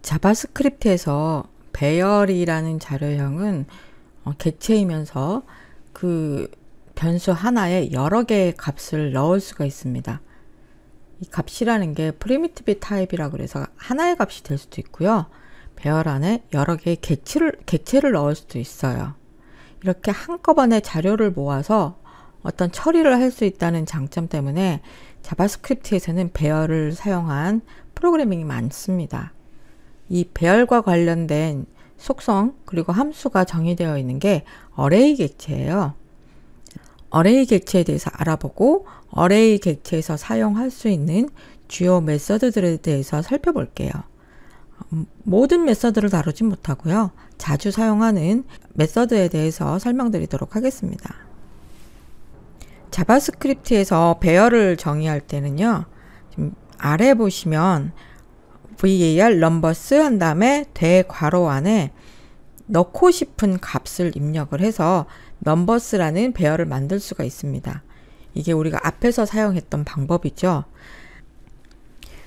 자바스크립트에서 배열이라는 자료형은 어, 객체이면서 그 변수 하나에 여러 개의 값을 넣을 수가 있습니다. 이 값이라는 게 프리미티브 타입이라 그래서 하나의 값이 될 수도 있고요. 배열 안에 여러 개의 객체를, 객체를 넣을 수도 있어요. 이렇게 한꺼번에 자료를 모아서 어떤 처리를 할 수 있다는 장점 때문에 자바스크립트에서는 배열을 사용한 프로그래밍이 많습니다. 이 배열과 관련된 속성 그리고 함수가 정의되어 있는 게 어레이 객체예요. 어레이 객체에 대해서 알아보고 어레이 객체에서 사용할 수 있는 주요 메서드들에 대해서 살펴볼게요. 음, 모든 메서드를 다루진 못하고요. 자주 사용하는 메서드에 대해서 설명드리도록 하겠습니다. 자바스크립트에서 배열을 정의할 때는요. 아래 보시면 var 넘버스 한 다음에 대괄호 안에 넣고 싶은 값을 입력을 해서 넘버스라는 배열을 만들 수가 있습니다. 이게 우리가 앞에서 사용했던 방법이죠.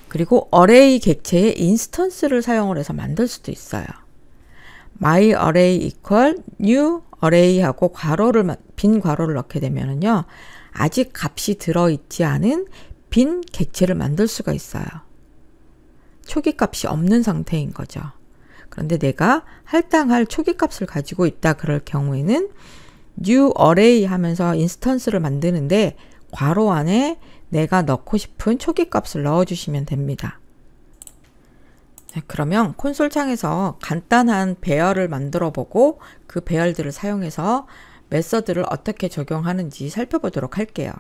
그리고 array 객체에 인스턴스를 사용을 해서 만들 수도 있어요. my array equal new array 하고 괄호를 빈 괄호를 넣게 되면은요. 아직 값이 들어 있지 않은 빈 객체를 만들 수가 있어요. 초기값이 없는 상태인 거죠. 그런데 내가 할당할 초기값을 가지고 있다 그럴 경우에는 new array 하면서 인스턴스를 만드는데 괄호 안에 내가 넣고 싶은 초기값을 넣어주시면 됩니다. 네, 그러면 콘솔 창에서 간단한 배열을 만들어 보고 그 배열들을 사용해서 메서드를 어떻게 적용하는지 살펴보도록 할게요.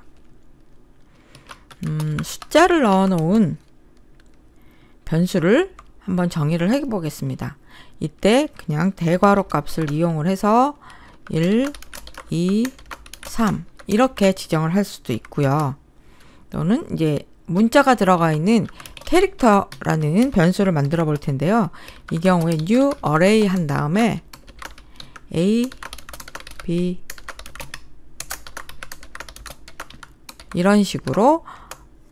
음, 숫자를 넣어 놓은 변수를 한번 정의를 해 보겠습니다. 이때 그냥 대괄호 값을 이용을 해서 1, 2, 3 이렇게 지정을 할 수도 있고요. 또는 이제 문자가 들어가 있는 캐릭터라는 변수를 만들어 볼 텐데요. 이 경우에 new array 한 다음에 a, b 이런 식으로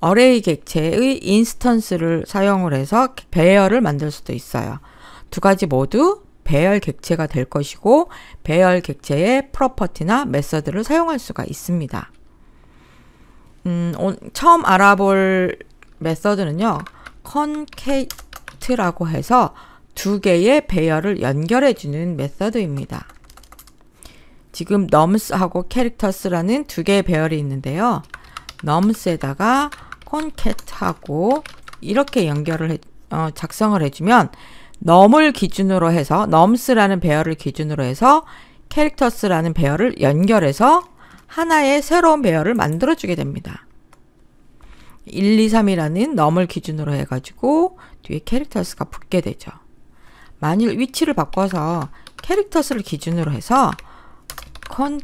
어레이 객체의 인스턴스를 사용을 해서 배열을 만들 수도 있어요. 두 가지 모두 배열 객체가 될 것이고 배열 객체의 프로퍼티나 메서드를 사용할 수가 있습니다. 음, 처음 알아볼 메서드는요. concate라고 해서 두 개의 배열을 연결해 주는 메서드입니다. 지금 nums하고 characters라는 두 개의 배열이 있는데요. nums에다가 콘캣하고 이렇게 연결을 해, 어, 작성을 해주면 넘을 기준으로 해서 넘스라는 배열을 기준으로 해서 캐릭터스라는 배열을 연결해서 하나의 새로운 배열을 만들어주게 됩니다. 1, 2, 3이라는 넘을 기준으로 해가지고 뒤에 캐릭터스가 붙게 되죠. 만일 위치를 바꿔서 캐릭터스를 기준으로 해서 컨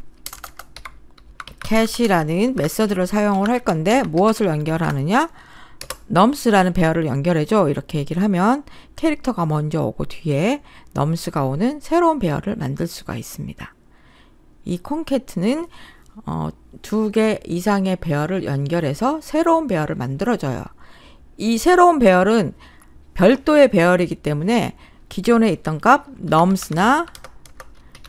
get이라는 메서드를 사용을 할 건데 무엇을 연결하느냐? nums라는 배열을 연결해줘 이렇게 얘기를 하면 캐릭터가 먼저 오고 뒤에 nums가 오는 새로운 배열을 만들 수가 있습니다. 이 콘캣은 어, 두 개 이상의 배열을 연결해서 새로운 배열을 만들어줘요. 이 새로운 배열은 별도의 배열이기 때문에 기존에 있던 값 nums나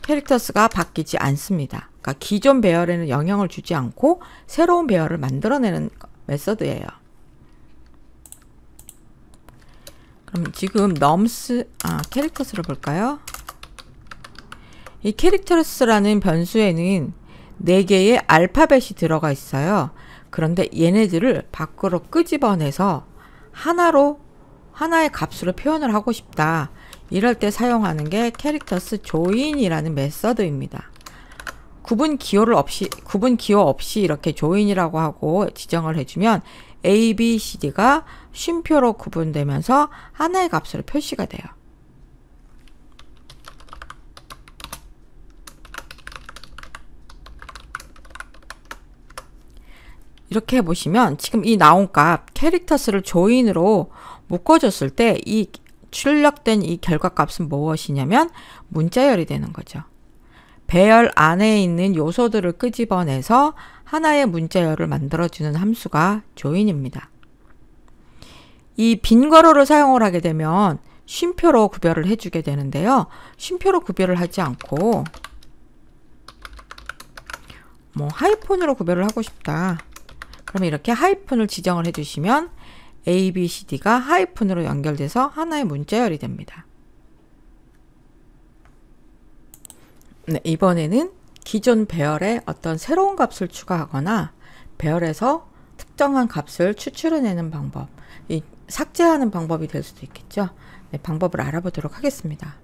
캐릭터스가 바뀌지 않습니다. 그러니까 기존 배열에는 영향을 주지 않고 새로운 배열을 만들어내는 메서드예요. 그럼 지금 넘스 아 캐릭터스를 볼까요? 이 캐릭터스라는 변수에는 4개의 알파벳이 들어가 있어요. 그런데 얘네들을 밖으로 끄집어내서 하나로 하나의 값으로 표현을 하고 싶다. 이럴 때 사용하는 게 캐릭터스 조인이라는 메서드입니다. 구분 기호를 없이 구분 기호 없이 이렇게 조인이라고 하고 지정을 해주면 A, B, C, D가 쉼표로 구분되면서 하나의 값으로 표시가 돼요. 이렇게 해보시면 지금 이 나온 값 캐릭터 수를 조인으로 묶어줬을 때 이 출력된 이 결과 값은 무엇이냐면 문자열이 되는 거죠. 배열 안에 있는 요소들을 끄집어내서 하나의 문자열을 만들어주는 함수가 join입니다. 이빈 괄호를 사용을 하게 되면 쉼표로 구별을 해주게 되는데요. 쉼표로 구별을 하지 않고 뭐 하이픈으로 구별을 하고 싶다. 그러면 이렇게 하이픈을 지정을 해주시면 A, B, C, D가 하이픈으로 연결돼서 하나의 문자열이 됩니다. 네, 이번에는 기존 배열에 어떤 새로운 값을 추가하거나 배열에서 특정한 값을 추출해내는 방법, 이, 삭제하는 방법이 될 수도 있겠죠. 네, 방법을 알아보도록 하겠습니다.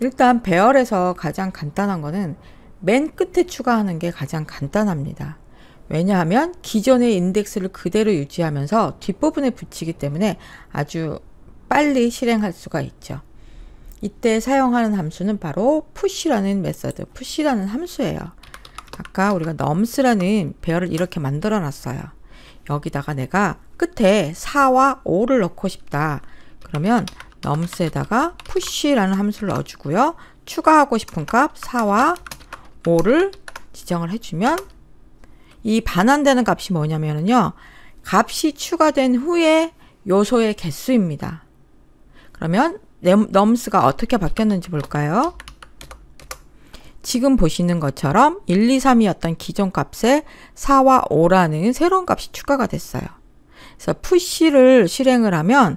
일단 배열에서 가장 간단한 거는 맨 끝에 추가하는 게 가장 간단합니다. 왜냐하면 기존의 인덱스를 그대로 유지하면서 뒷부분에 붙이기 때문에 아주 빨리 실행할 수가 있죠. 이때 사용하는 함수는 바로 push라는 메서드, push라는 함수예요. 아까 우리가 nums라는 배열을 이렇게 만들어 놨어요. 여기다가 내가 끝에 4와 5를 넣고 싶다. 그러면 nums에다가 push라는 함수를 넣어주고요. 추가하고 싶은 값 4와 5를 지정을 해주면 이 반환되는 값이 뭐냐면요. 값이 추가된 후에 요소의 개수입니다. 그러면 넘스가 어떻게 바뀌었는지 볼까요? 지금 보시는 것처럼 1, 2, 3이었던 기존 값에 4와 5라는 새로운 값이 추가가 됐어요. 그래서 푸시를 실행을 하면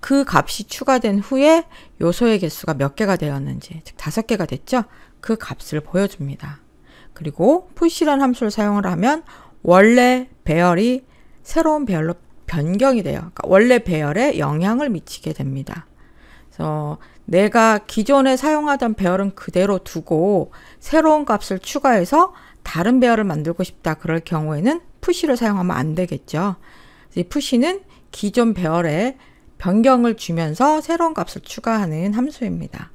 그 값이 추가된 후에 요소의 개수가 몇 개가 되었는지, 즉 다섯 개가 됐죠? 그 값을 보여줍니다. 그리고 푸시란 함수를 사용을 하면 원래 배열이 새로운 배열로 변경이 돼요. 그러니까 원래 배열에 영향을 미치게 됩니다. 그래서 내가 기존에 사용하던 배열은 그대로 두고 새로운 값을 추가해서 다른 배열을 만들고 싶다 그럴 경우에는 푸시를 사용하면 안 되겠죠. 이 푸시는 기존 배열에 변경을 주면서 새로운 값을 추가하는 함수입니다.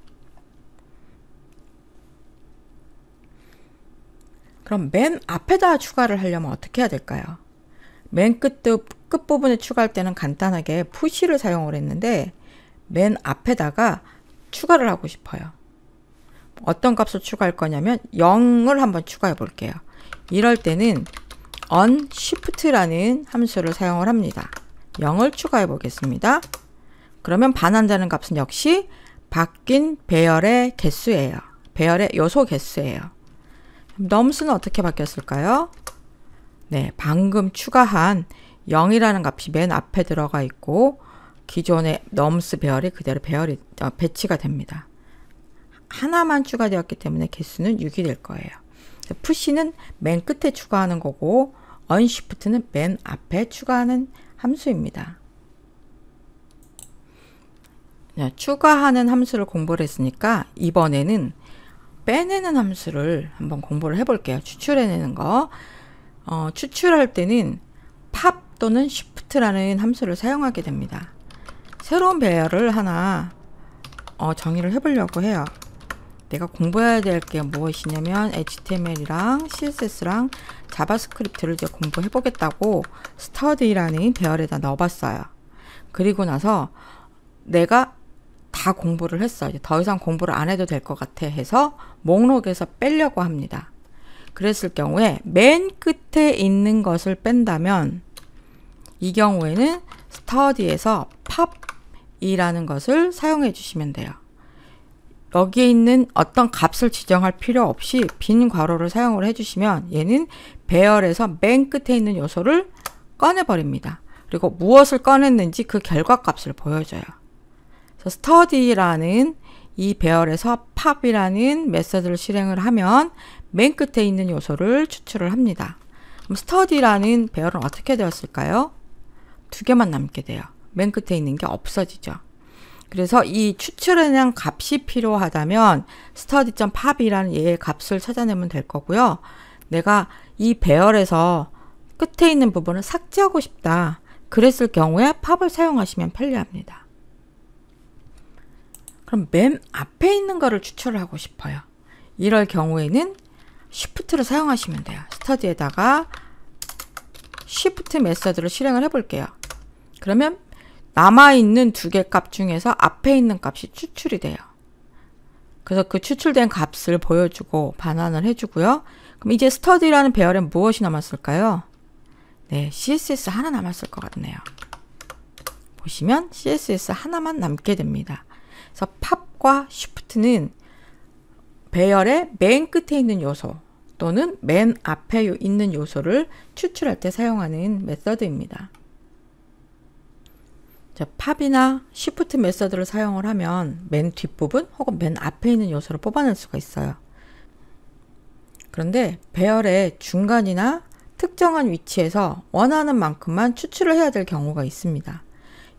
그럼 맨 앞에다 추가를 하려면 어떻게 해야 될까요? 맨 끝, 끝부분에 추가할 때는 간단하게 푸시를 사용을 했는데 맨 앞에다가 추가를 하고 싶어요. 어떤 값을 추가할 거냐면 0을 한번 추가해 볼게요. 이럴 때는 onShift라는 함수를 사용을 합니다. 0을 추가해 보겠습니다. 그러면 반환되는 값은 역시 바뀐 배열의 개수예요. 배열의 요소 개수예요. 넘스는 어떻게 바뀌었을까요? 네, 방금 추가한 0이라는 값이 맨 앞에 들어가 있고 기존의 넘스 배열이 그대로 배열이 어, 배치가 됩니다. 하나만 추가되었기 때문에 개수는 6이 될 거예요. 푸시는 맨 끝에 추가하는 거고 언시프트는 맨 앞에 추가하는 함수입니다. 네, 추가하는 함수를 공부를 했으니까 이번에는 빼내는 함수를 한번 공부를 해볼게요. 추출해내는 거. 어, 추출할 때는 팝 또는 시프트라는 함수를 사용하게 됩니다. 새로운 배열을 하나 어, 정의를 해보려고 해요. 내가 공부해야 될 게 무엇이냐면 HTML이랑 CSS랑 자바스크립트를 이제 공부해 보겠다고 스터디라는 배열에다 넣어봤어요. 그리고 나서 내가 다 공부를 했어. 이제 더 이상 공부를 안 해도 될 것 같아 해서 목록에서 빼려고 합니다. 그랬을 경우에 맨 끝에 있는 것을 뺀다면 이 경우에는 스터디에서 팝 이라는 것을 사용해 주시면 돼요. 여기에 있는 어떤 값을 지정할 필요 없이 빈 괄호를 사용을 해주시면 얘는 배열에서 맨 끝에 있는 요소를 꺼내버립니다. 그리고 무엇을 꺼냈는지 그 결과 값을 보여줘요. 그래서 study라는 이 배열에서 팝이라는 메서드를 실행을 하면 맨 끝에 있는 요소를 추출을 합니다. 그럼 study라는 배열은 어떻게 되었을까요? 두 개만 남게 돼요. 맨 끝에 있는 게 없어지죠. 그래서 이 추출은행 값이 필요하다면 study.pop이라는 얘의 값을 찾아내면 될 거고요. 내가 이 배열에서 끝에 있는 부분을 삭제하고 싶다. 그랬을 경우에 팝을 사용하시면 편리합니다. 그럼 맨 앞에 있는 거를 추출 하고 싶어요. 이럴 경우에는 s h i f t 를 사용하시면 돼요. 스터디에다가 shift 메서드를 실행을 해볼게요. 그러면 남아있는 두 개 값 중에서 앞에 있는 값이 추출이 돼요. 그래서 그 추출된 값을 보여주고 반환을 해주고요. 그럼 이제 스터디라는 배열엔 무엇이 남았을까요? 네, CSS 하나 남았을 것 같네요. 보시면 CSS 하나만 남게 됩니다. 그래서 팝과 쉬프트는 배열의 맨 끝에 있는 요소 또는 맨 앞에 있는 요소를 추출할 때 사용하는 메서드입니다. 팝이나 시프트 메서드를 사용을 하면 맨 뒷부분 혹은 맨 앞에 있는 요소를 뽑아낼 수가 있어요. 그런데 배열의 중간이나 특정한 위치에서 원하는 만큼만 추출을 해야 될 경우가 있습니다.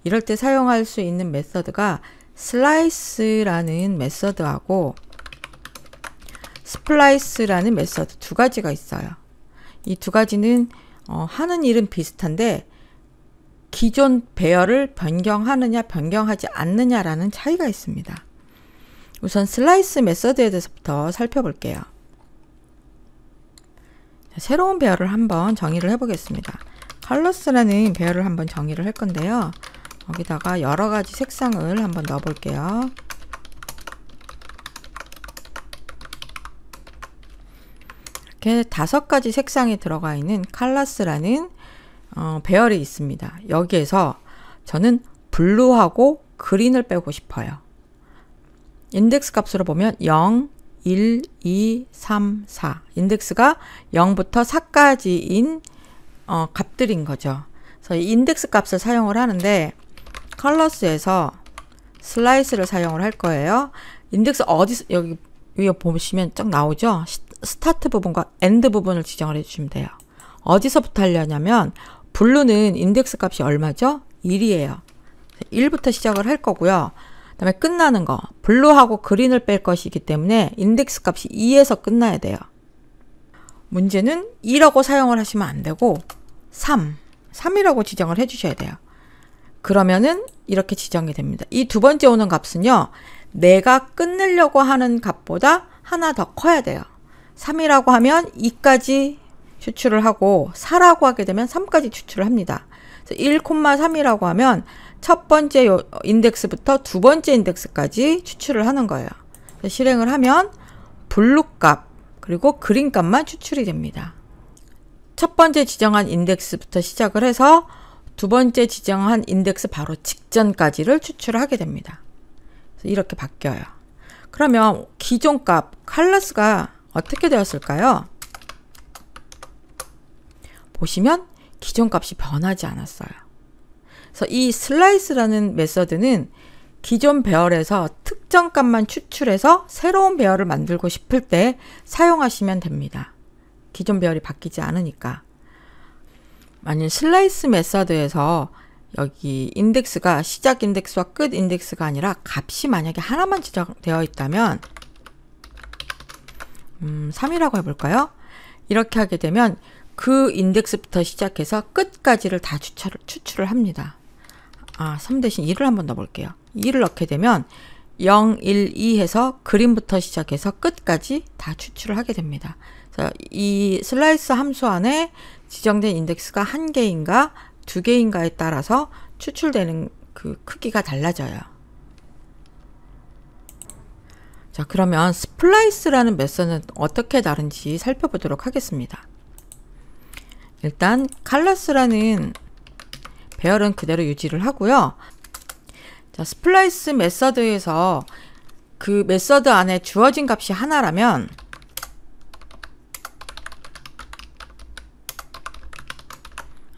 이럴 때 사용할 수 있는 메서드가 슬라이스라는 메서드하고 스플라이스라는 메서드 두 가지가 있어요. 이 두 가지는 어, 하는 일은 비슷한데 기존 배열을 변경하느냐 변경하지 않느냐라는 차이가 있습니다. 우선 슬라이스 메서드에 대해서부터 살펴볼게요. 새로운 배열을 한번 정의를 해보겠습니다. 컬러스라는 배열을 한번 정의를 할 건데요. 여기다가 여러 가지 색상을 한번 넣어볼게요. 이렇게 다섯 가지 색상이 들어가 있는 칼러스라는 어, 배열이 있습니다. 여기에서 저는 블루하고 그린을 빼고 싶어요. 인덱스 값으로 보면 0, 1, 2, 3, 4. 인덱스가 0부터 4까지인 어, 값들인 거죠. 그래서 이 인덱스 값을 사용을 하는데 컬러스에서 슬라이스를 사용을 할 거예요. 인덱스 어디 여기 위에 보시면 쫙 나오죠. 스타트 부분과 엔드 부분을 지정을 해주시면 돼요. 어디서부터 하려냐면 블루는 인덱스 값이 얼마죠? 1이에요. 1부터 시작을 할 거고요. 그 다음에 끝나는 거. 블루하고 그린을 뺄 것이기 때문에 인덱스 값이 2에서 끝나야 돼요. 문제는 2라고 사용을 하시면 안 되고 3, 3이라고 지정을 해주셔야 돼요. 그러면은 이렇게 지정이 됩니다. 이 두 번째 오는 값은요. 내가 끝내려고 하는 값보다 하나 더 커야 돼요. 3이라고 하면 2까지 추출을 하고 4라고 하게 되면 3까지 추출을 합니다. 1,3이라고 하면 첫 번째 인덱스부터 두 번째 인덱스까지 추출을 하는 거예요. 실행을 하면 블루 값 그리고 그린 값만 추출이 됩니다. 첫 번째 지정한 인덱스부터 시작을 해서 두 번째 지정한 인덱스 바로 직전까지를 추출하게 을 됩니다. 이렇게 바뀌어요. 그러면 기존 값 칼라스가 어떻게 되었을까요? 보시면 기존 값이 변하지 않았어요. 그래서 이 슬라이스라는 메서드는 기존 배열에서 특정 값만 추출해서 새로운 배열을 만들고 싶을 때 사용하시면 됩니다. 기존 배열이 바뀌지 않으니까. 만일 슬라이스 메서드에서 여기 인덱스가 시작 인덱스와 끝 인덱스가 아니라 값이 만약에 하나만 지정되어 있다면 음, 3이라고 해볼까요? 이렇게 하게 되면 그 인덱스부터 시작해서 끝까지를 다 추출을, 추출을 합니다. 아, 3 대신 2를 한번더 볼게요. 2를 넣게 되면 0, 1, 2 해서 그림부터 시작해서 끝까지 다 추출을 하게 됩니다. 그래서 이 슬라이스 함수 안에 지정된 인덱스가 한 개인가 두 개인가에 따라서 추출되는 그 크기가 달라져요. 자, 그러면 스플라이스라는 메서는 어떻게 다른지 살펴보도록 하겠습니다. 일단 칼라스라는 배열은 그대로 유지를 하고요. 자, 스플라이스 메서드에서 그 메서드 안에 주어진 값이 하나라면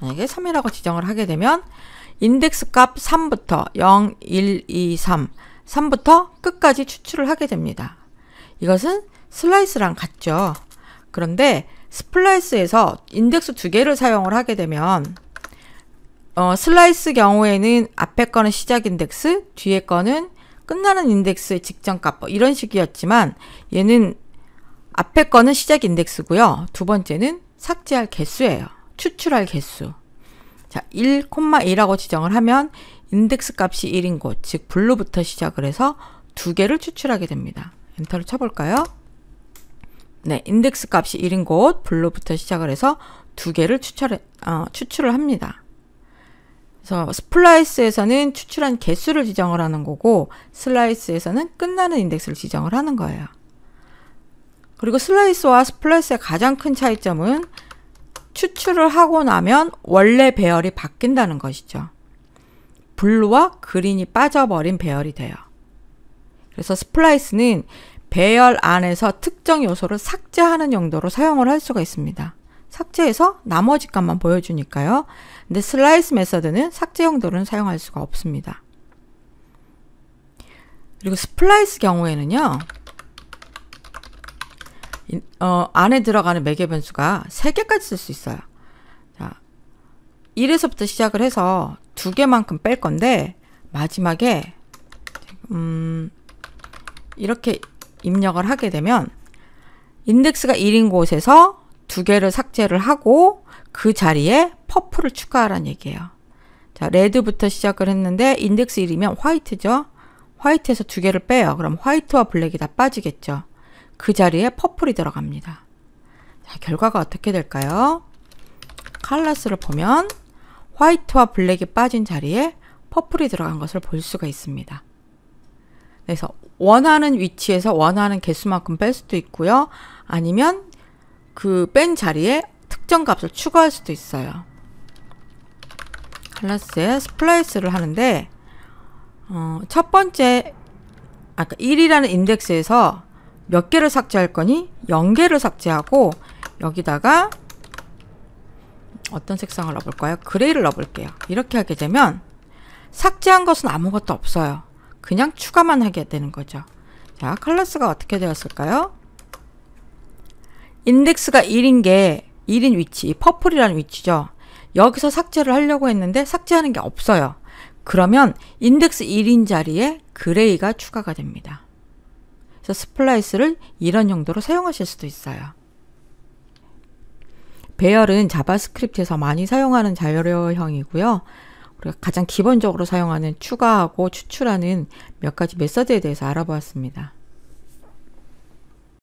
만약에 3이라고 지정을 하게 되면 인덱스 값 3부터 0, 1, 2, 3, 3부터 끝까지 추출을 하게 됩니다. 이것은 슬라이스랑 같죠. 그런데 스플라이스에서 인덱스 두 개를 사용을 하게 되면 어, 슬라이스 경우에는 앞에 거는 시작 인덱스, 뒤에 거는 끝나는 인덱스의 직전값 뭐 이런 식이었지만 얘는 앞에 거는 시작 인덱스고요. 두 번째는 삭제할 개수예요. 추출할 개수. 자, 1,1라고 지정을 하면 인덱스 값이 1인 곳, 즉 블루부터 시작을 해서 두 개를 추출하게 됩니다. 엔터를 쳐볼까요? 네, 인덱스 값이 1인 곳 블루부터 시작을 해서 두 개를 추출해, 어, 추출을 합니다. 그래서 스플라이스에서는 추출한 개수를 지정을 하는 거고 슬라이스에서는 끝나는 인덱스를 지정을 하는 거예요. 그리고 슬라이스와 스플라이스의 가장 큰 차이점은 추출을 하고 나면 원래 배열이 바뀐다는 것이죠. 블루와 그린이 빠져버린 배열이 돼요. 그래서 스플라이스는 배열 안에서 특정 요소를 삭제하는 용도로 사용을 할 수가 있습니다. 삭제해서 나머지 값만 보여주니까요. 근데 슬라이스 메서드는 삭제 용도를 사용할 수가 없습니다. 그리고 스플라이스 경우에는요. 어, 안에 들어가는 매개 변수가 3개까지 쓸 수 있어요. 자, 1에서부터 시작을 해서 2개만큼 뺄 건데 마지막에 음, 이렇게 입력을 하게 되면 인덱스가 1인 곳에서 두 개를 삭제를 하고 그 자리에 퍼플을 추가하라는 얘기예요. 자, 레드부터 시작을 했는데 인덱스 1이면 화이트죠. 화이트에서 두 개를 빼요. 그럼 화이트와 블랙이 다 빠지겠죠. 그 자리에 퍼플이 들어갑니다. 자, 결과가 어떻게 될까요? 칼라스를 보면 화이트와 블랙이 빠진 자리에 퍼플이 들어간 것을 볼 수가 있습니다. 그래서 원하는 위치에서 원하는 개수만큼 뺄 수도 있고요. 아니면 그 뺀 자리에 특정 값을 추가할 수도 있어요. 클래스에 스플라이스를 하는데 어, 첫 번째 아까 1이라는 인덱스에서 몇 개를 삭제할 거니? 0개를 삭제하고 여기다가 어떤 색상을 넣어볼까요? 그레이를 넣어볼게요. 이렇게 하게 되면 삭제한 것은 아무것도 없어요. 그냥 추가만 하게 되는 거죠. 자, 클래스가 어떻게 되었을까요? 인덱스가 1인 게 1인 위치, 퍼플이라는 위치죠. 여기서 삭제를 하려고 했는데 삭제하는 게 없어요. 그러면 인덱스 1인 자리에 그레이가 추가가 됩니다. 그래서 스플라이스를 이런 용도로 사용하실 수도 있어요. 배열은 자바스크립트에서 많이 사용하는 자료형이고요. 우리가 가장 기본적으로 사용하는 추가하고 추출하는 몇 가지 메서드에 대해서 알아보았습니다.